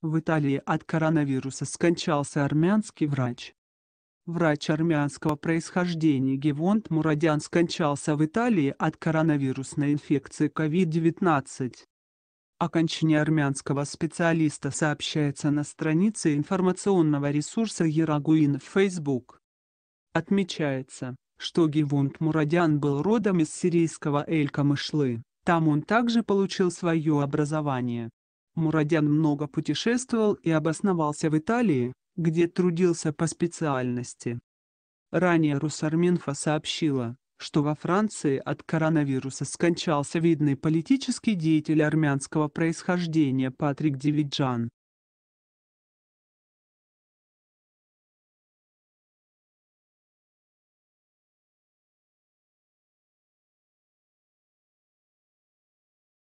В Италии от коронавируса скончался армянский врач. Врач армянского происхождения Гевонт Мурадян скончался в Италии от коронавирусной инфекции COVID-19. О кончине армянского специалиста сообщается на странице информационного ресурса Ярагуин в Facebook. Отмечается, что Гевонт Мурадян был родом из сирийского Эль-Камышлы, там он также получил свое образование. Мурадян много путешествовал и обосновался в Италии, где трудился по специальности. Ранее Русарминфа сообщила, что во Франции от коронавируса скончался видный политический деятель армянского происхождения Патрик Дивиджан.